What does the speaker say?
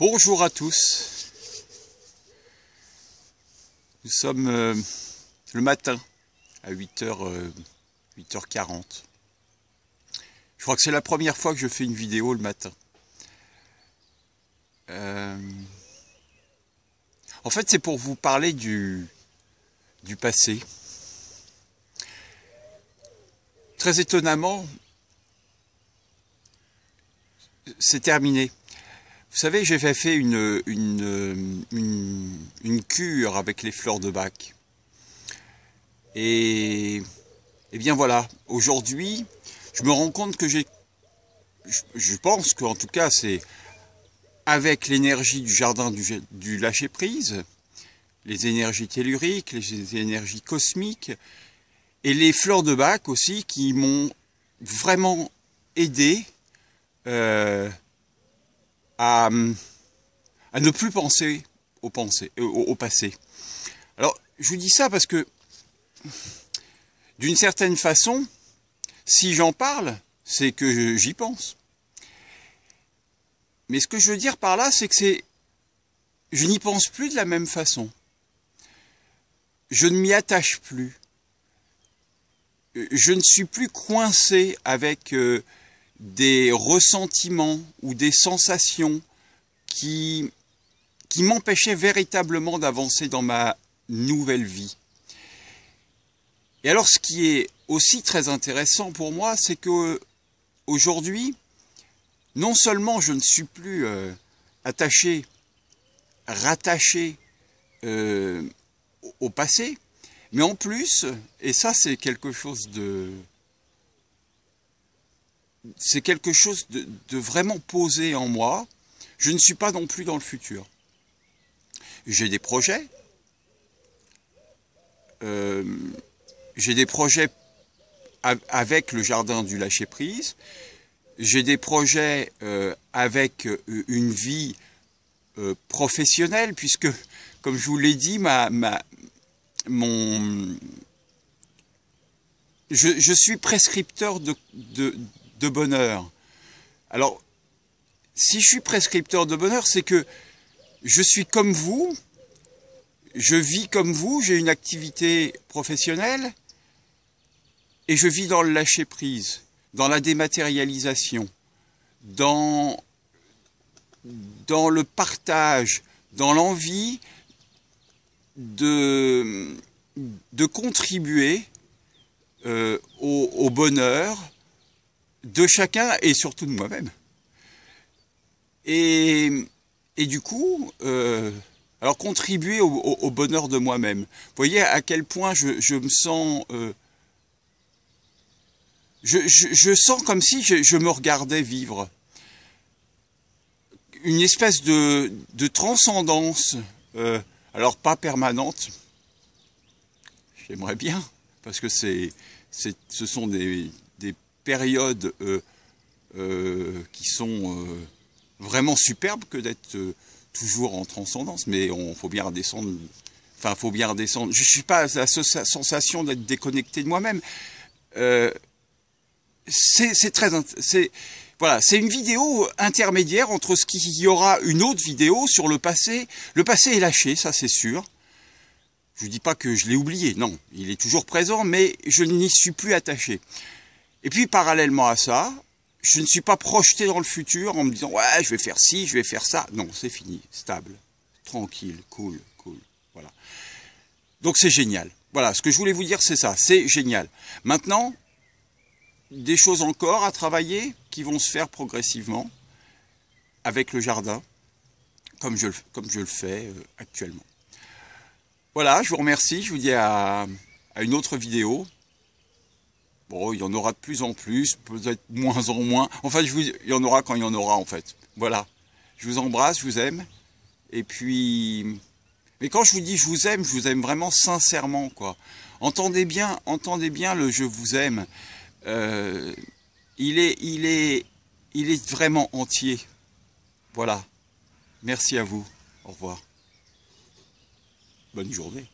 Bonjour à tous. Nous sommes euh, le matin à 8h, euh, 40 Je crois que c'est la première fois que je fais une vidéo le matin. Euh, en fait, c'est pour vous parler du, du passé. Très étonnamment, c'est terminé. Vous savez, j'avais fait une, une, une, cure avec les fleurs de bac. Et, et eh bien voilà, aujourd'hui, je me rends compte que j'ai... Je, pense pense qu'en tout cas, c'est avec l'énergie du jardin du, du lâcher-prise, les énergies telluriques, les énergies cosmiques, et les fleurs de bac aussi qui m'ont vraiment aidé euh, à, ne plus penser euh, au, passé. Alors, je vous dis ça parce que, d'une certaine façon, si j'en parle, c'est que j'y pense. Mais ce que je veux dire par là, c'est que c'est, je n'y pense plus de la même façon. Je ne m'y attache plus. Euh, je ne suis plus coincé avec euh, des ressentiments ou des sensations qui, qui m'empêchaient véritablement d'avancer dans ma nouvelle vie. Et alors ce qui est aussi très intéressant pour moi, c'est que aujourd'hui, non seulement je ne suis plus euh, attaché, rattaché euh, au passé, mais en plus, et ça c'est quelque chose de, c'est quelque chose de, vraiment posé en moi. Je ne suis pas non plus dans le futur. J'ai des projets. Euh, j'ai des projets avec le jardin du lâcher-prise. J'ai des projets euh, avec euh, une vie professionnelle, puisque, comme je vous l'ai dit, ma, mon... je, je suis prescripteur de de bonheur. Alors, si je suis prescripteur de bonheur, c'est que je suis comme vous, je vis comme vous, j'ai une activité professionnelle et je vis dans le lâcher-prise, dans la dématérialisation, dans, dans le partage, dans l'envie de, de contribuer euh, au bonheur, de chacun et surtout de moi-même. Et, du coup, euh, alors contribuer au, bonheur de moi-même. Vous voyez à quel point je, me sens... Euh, je, sens comme si je, me regardais vivre. Une espèce de, transcendance, euh, alors pas permanente, j'aimerais bien, parce que c'est, ce sont des, des périodes euh, euh, qui sont euh, vraiment superbes que d'être toujours en transcendance, mais on faut bien redescendre. Enfin, faut bien redescendre. Je suis pas à la sensation d'être déconnecté de moi-même. c'est très, voilà, c'est une vidéo intermédiaire entre ce qu'il y aura une autre vidéo sur le passé. Le passé est lâché, ça c'est sûr. Je ne dis pas que je l'ai oublié, non, il est toujours présent, mais je n'y suis plus attaché. Et puis parallèlement à ça, je ne suis pas projeté dans le futur en me disant ouais je vais faire ci, je vais faire ça. Non, c'est fini, stable, tranquille, cool, cool. Voilà. Donc c'est génial. Voilà, ce que je voulais vous dire c'est ça, c'est génial. Maintenant, des choses encore à travailler qui vont se faire progressivement avec le jardin, comme je, comme je le fais euh, actuellement. Voilà, je vous remercie, je vous dis à, à une autre vidéo. Bon, il y en aura de plus en plus, peut-être moins en moins. Enfin, je vous, il y en aura quand il y en aura, en fait. Voilà. Je vous embrasse, je vous aime. Et puis... Mais quand je vous dis je vous aime, je vous aime vraiment sincèrement, quoi. Entendez bien, entendez bien le je vous aime. Euh, il est, il est, il est vraiment entier. Voilà. Merci à vous. Au revoir. Bonne journée.